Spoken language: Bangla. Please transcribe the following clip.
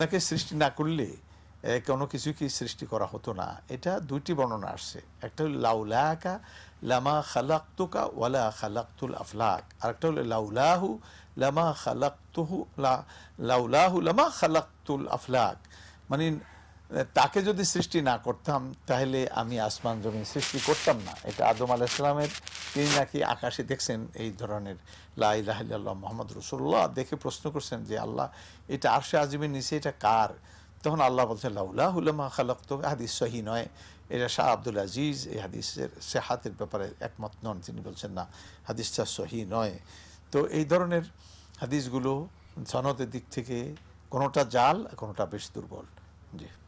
তাকে সৃষ্টি না করলে কোনো কিছু কি সৃষ্টি করা হতো না এটা দুইটি বর্ণনা আসছে একটা হল লাউলাকা লামা খালাক্তুকা ওয়ালা খালাক্তুল আফলাক একটা হলো লাউলাহু লামা খালাক্তুহু লাউলাহু লামা খালাক্তুল আফলাক মানে মানে তাকে যদি সৃষ্টি না করতাম তাহলে আমি আসমান জমিন সৃষ্টি করতাম না এটা আদম আলাহ ইসলামের তিনি নাকি আকাশে দেখছেন এই ধরনের লাইলাহ মোহাম্মদ রসুল্লাহ দেখে প্রশ্ন করছেন যে আল্লাহ এটা আরশে আজমের নিচে এটা কার তখন আল্লাহ বলছেন লাউলা হুলমা খালক তো হাদিস সহি নয় এটা শাহ আব্দুল আজিজ এই হাদিসের সেহাতের ব্যাপারে একমত নন তিনি বলছেন না হাদিসটা সহি নয় তো এই ধরনের হাদিসগুলো সনদের দিক থেকে কোনোটা জাল কোনোটা বেশ দুর্বল জি